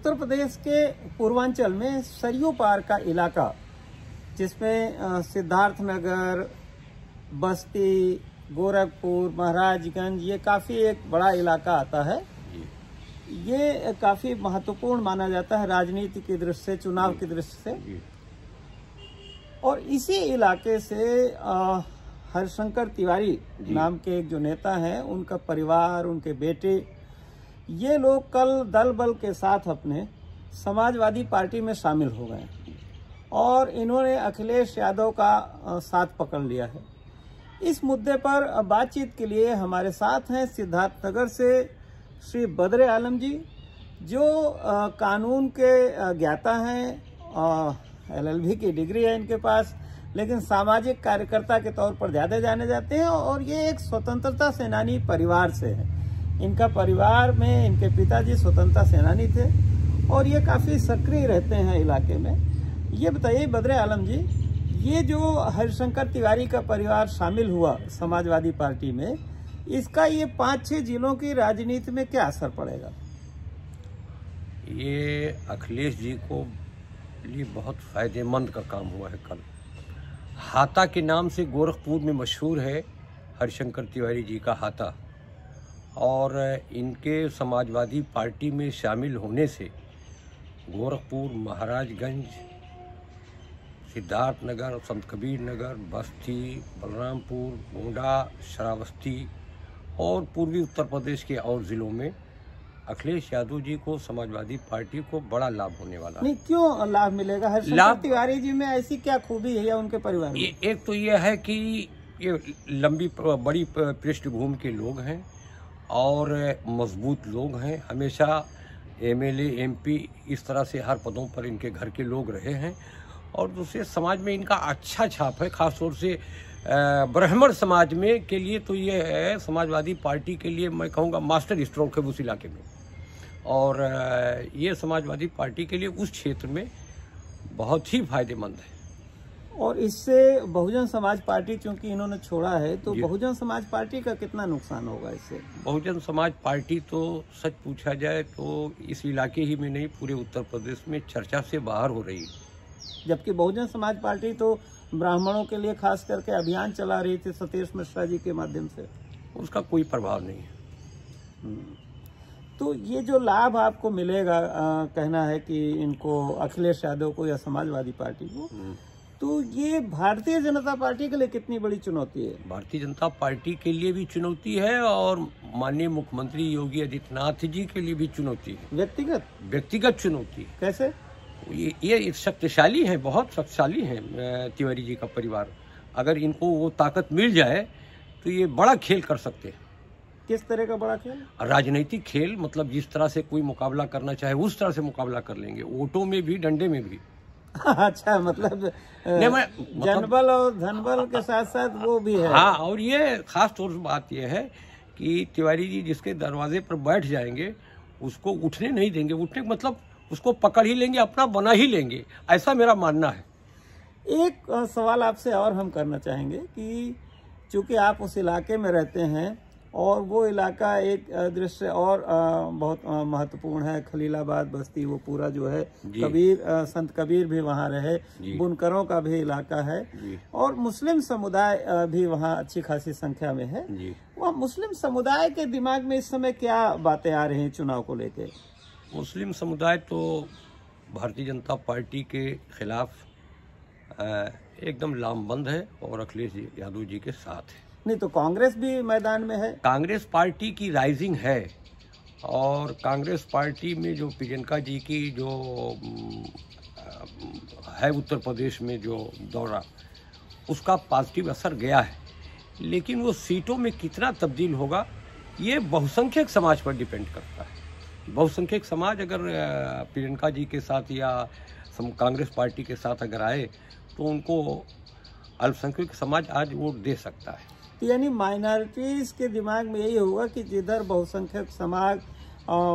उत्तर प्रदेश के पूर्वांचल में सरयू पार का इलाका जिसमें सिद्धार्थ नगर बस्ती गोरखपुर महाराजगंज ये काफ़ी एक बड़ा इलाका आता है ये काफ़ी महत्वपूर्ण माना जाता है राजनीति की दृष्टि से चुनाव की दृष्टि से और इसी इलाके से हरिशंकर तिवारी नाम के एक जो नेता हैं उनका परिवार उनके बेटे ये लोग कल दल बल के साथ अपने समाजवादी पार्टी में शामिल हो गए और इन्होंने अखिलेश यादव का साथ पकड़ लिया है इस मुद्दे पर बातचीत के लिए हमारे साथ हैं सिद्धार्थनगर से श्री बद्र आलम जी जो कानून के ज्ञाता हैं एलएलबी की डिग्री है इनके पास लेकिन सामाजिक कार्यकर्ता के तौर पर ज़्यादा जाने जाते हैं और ये एक स्वतंत्रता सेनानी परिवार से हैं इनका परिवार में इनके पिताजी स्वतंत्रता सेनानी थे और ये काफ़ी सक्रिय रहते हैं इलाके में ये बताइए बद्रे आलम जी ये जो हरिशंकर तिवारी का परिवार शामिल हुआ समाजवादी पार्टी में इसका ये पाँच छः जिलों की राजनीति में क्या असर पड़ेगा ये अखिलेश जी को लिए बहुत फ़ायदेमंद का काम हुआ है कल हाता के नाम से गोरखपुर में मशहूर है हरिशंकर तिवारी जी का हाता और इनके समाजवादी पार्टी में शामिल होने से गोरखपुर महाराजगंज सिद्धार्थनगर संत कबीर नगर बस्ती बलरामपुर गोंडा शरावस्ती और पूर्वी उत्तर प्रदेश के और ज़िलों में अखिलेश यादव जी को समाजवादी पार्टी को बड़ा लाभ होने वाला नहीं क्यों लाभ मिलेगा हर लाभ तिवारी जी में ऐसी क्या खूबी है या उनके परिवार में? एक तो ये है कि ये लंबी बड़ी पृष्ठभूमि के लोग हैं और मजबूत लोग हैं हमेशा एम एल एमपी इस तरह से हर पदों पर इनके घर के लोग रहे हैं और दूसरे समाज में इनका अच्छा छाप है ख़ासतौर से ब्राह्मण समाज में के लिए तो ये है समाजवादी पार्टी के लिए मैं कहूँगा मास्टर स्ट्रोक है उस इलाके में और ये समाजवादी पार्टी के लिए उस क्षेत्र में बहुत ही फायदेमंद है और इससे बहुजन समाज पार्टी चूंकि इन्होंने छोड़ा है तो बहुजन समाज पार्टी का कितना नुकसान होगा इससे बहुजन समाज पार्टी तो सच पूछा जाए तो इस इलाके ही में नहीं पूरे उत्तर प्रदेश में चर्चा से बाहर हो रही है जबकि बहुजन समाज पार्टी तो ब्राह्मणों के लिए खास करके अभियान चला रही थी सतीश मिश्रा जी के माध्यम से उसका कोई प्रभाव नहीं है हम्म। तो ये जो लाभ आपको मिलेगा आ, कहना है कि इनको अखिलेश यादव को या समाजवादी पार्टी को हम्म। तो ये भारतीय जनता पार्टी के लिए कितनी बड़ी चुनौती है भारतीय जनता पार्टी के लिए भी चुनौती है और माननीय मुख्यमंत्री योगी आदित्यनाथ जी के लिए भी चुनौती है व्यक्तिगत व्यक्तिगत चुनौती कैसे ये ये शक्तिशाली है बहुत शक्तिशाली है तिवारी जी का परिवार अगर इनको वो ताकत मिल जाए तो ये बड़ा खेल कर सकते हैं किस तरह का बड़ा खेल राजनीतिक खेल मतलब जिस तरह से कोई मुकाबला करना चाहे उस तरह से मुकाबला कर लेंगे वोटों में भी डंडे में भी अच्छा मतलब, मतलब जनबल और धनबल के साथ साथ वो भी है हाँ और ये खास तौर से बात यह है कि तिवारी जी जिसके दरवाजे पर बैठ जाएंगे उसको उठने नहीं देंगे उठने मतलब उसको पकड़ ही लेंगे अपना बना ही लेंगे ऐसा मेरा मानना है एक सवाल आपसे और हम करना चाहेंगे कि चूंकि आप उस इलाके में रहते हैं और वो इलाका एक दृश्य और बहुत महत्वपूर्ण है खलीलाबाद बस्ती वो पूरा जो है कबीर संत कबीर भी वहाँ रहे बुनकरों का भी इलाका है और मुस्लिम समुदाय भी वहाँ अच्छी खासी संख्या में है वह मुस्लिम समुदाय के दिमाग में इस समय क्या बातें आ रही हैं चुनाव को लेकर मुस्लिम समुदाय तो भारतीय जनता पार्टी के खिलाफ एकदम लामबंद है और अखिलेश यादव जी के साथ है नहीं तो कांग्रेस भी मैदान में है कांग्रेस पार्टी की राइजिंग है और कांग्रेस पार्टी में जो प्रियंका जी की जो है उत्तर प्रदेश में जो दौरा उसका पॉजिटिव असर गया है लेकिन वो सीटों में कितना तब्दील होगा ये बहुसंख्यक समाज पर डिपेंड करता है बहुसंख्यक समाज अगर प्रियंका जी के साथ या कांग्रेस पार्टी के साथ अगर आए तो उनको अल्पसंख्यक समाज आज वोट दे सकता है तो यानी माइनॉरिटीज़ के दिमाग में यही होगा कि जिधर बहुसंख्यक समाज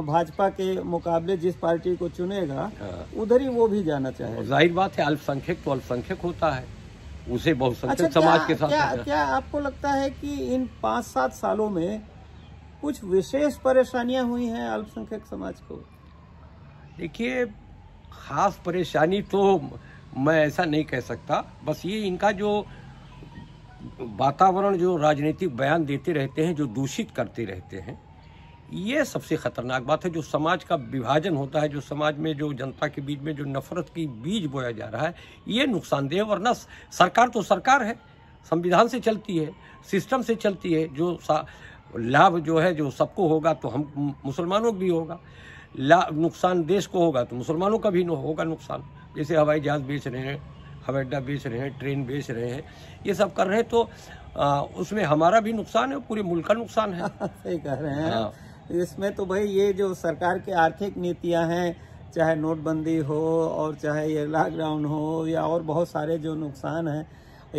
भाजपा के मुकाबले जिस पार्टी को चुनेगा हाँ। उधर ही वो भी जाना चाहेगा जाहिर बात है अल्पसंख्यक तो अल्पसंख्यक होता है उसे बहुसंख्यक अच्छा, समाज के साथ क्या, क्या आपको लगता है कि इन पाँच सात सालों में कुछ विशेष परेशानियां हुई हैं अल्पसंख्यक समाज को देखिए खास परेशानी तो मैं ऐसा नहीं कह सकता बस ये इनका जो वातावरण जो राजनीतिक बयान देते रहते हैं जो दूषित करते रहते हैं ये सबसे खतरनाक बात है जो समाज का विभाजन होता है जो समाज में जो जनता के बीच में जो नफरत की बीज बोया जा रहा है ये नुकसानदेह वरना सरकार तो सरकार है संविधान से चलती है सिस्टम से चलती है जो लाभ जो है जो सबको होगा तो हम मुसलमानों को भी होगा लाभ नुकसान देश को होगा तो मुसलमानों का भी होगा नुकसान जैसे हवाई जहाज़ बेच रहे हैं हवाई अड्डा बेच रहे हैं ट्रेन बेच रहे हैं ये सब कर रहे हैं तो आ, उसमें हमारा भी नुकसान है पूरे मुल्क का नुकसान है सही कह रहे हैं हाँ। इसमें तो भाई ये जो सरकार के आर्थिक नीतियां हैं चाहे नोटबंदी हो और चाहे ये लॉकडाउन हो या और बहुत सारे जो नुकसान हैं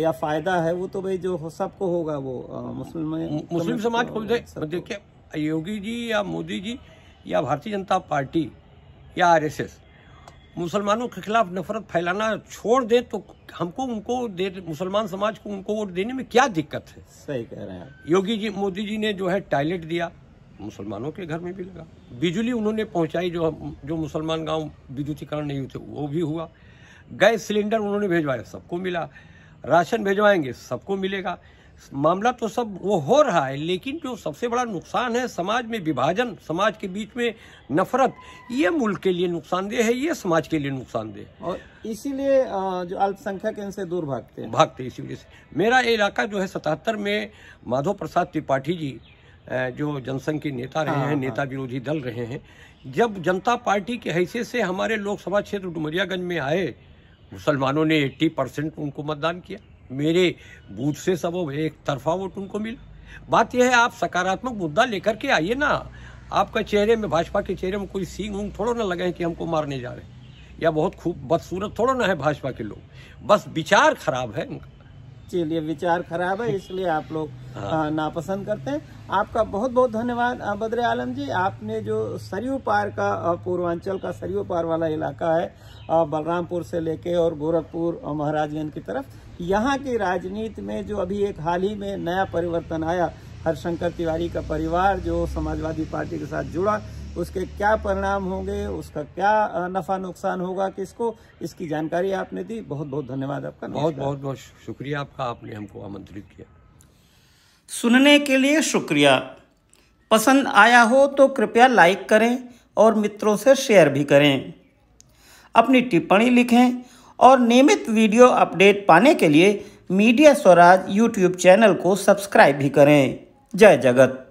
या फायदा है वो तो भाई जो हो सबको होगा वो मुस्लिम मुस्लिम समाज को देखिए योगी जी या मोदी जी या भारतीय जनता पार्टी या आरएसएस मुसलमानों के खिलाफ नफरत फैलाना छोड़ दें तो हमको उनको दे मुसलमान समाज को उनको वोट देने में क्या दिक्कत है सही कह रहे हैं योगी जी मोदी जी ने जो है टॉयलेट दिया मुसलमानों के घर में भी लगा बिजली उन्होंने पहुंचाई जो जो मुसलमान गांव विद्युतीकरण नहीं हुए थे वो भी हुआ गैस सिलेंडर उन्होंने भेजवाया सबको मिला राशन भेजवाएंगे सबको मिलेगा मामला तो सब वो हो रहा है लेकिन जो सबसे बड़ा नुकसान है समाज में विभाजन समाज के बीच में नफरत ये मुल्क के लिए नुकसानदेह है ये समाज के लिए नुकसानदेह है और इसीलिए जो अल्पसंख्यक इनसे दूर भागते हैं भागते इसी वजह से मेरा इलाका जो है सतहत्तर में माधव प्रसाद त्रिपाठी जी जो जनसंघ के नेता रहे हैं हाँ, हाँ। नेता विरोधी दल रहे हैं जब जनता पार्टी के हैसियत से हमारे लोकसभा क्षेत्र डुमरियागंज में आए मुसलमानों ने 80 परसेंट उनको मतदान किया मेरे बूथ से सब एक तरफा वोट उनको मिला बात यह है आप सकारात्मक मुद्दा लेकर के आइए ना आपका चेहरे में भाजपा के चेहरे में कोई सींग उंग थोड़ो ना लगे कि हमको मारने जा रहे हैं या बहुत खूब बदसूरत थोड़ो ना है भाजपा के लोग बस विचार खराब है उनका चलिए विचार खराब है इसलिए आप लोग हाँ। नापसंद करते हैं आपका बहुत बहुत धन्यवाद बद्र आलम जी आपने जो सरयू पार का पूर्वांचल का सरयू पार वाला इलाका है बलरामपुर से लेके और गोरखपुर महाराजगंज की तरफ यहाँ की राजनीति में जो अभी एक हाल ही में नया परिवर्तन आया हरशंकर तिवारी का परिवार जो समाजवादी पार्टी के साथ जुड़ा उसके क्या परिणाम होंगे उसका क्या नफा नुकसान होगा किसको इसकी जानकारी आपने दी बहुत बहुत धन्यवाद आपका बहुत बहुत बहुत शुक्रिया आपका आपने हमको आमंत्रित किया सुनने के लिए शुक्रिया पसंद आया हो तो कृपया लाइक करें और मित्रों से शेयर भी करें अपनी टिप्पणी लिखें और नियमित वीडियो अपडेट पाने के लिए मीडिया स्वराज यूट्यूब चैनल को सब्सक्राइब भी करें जय जगत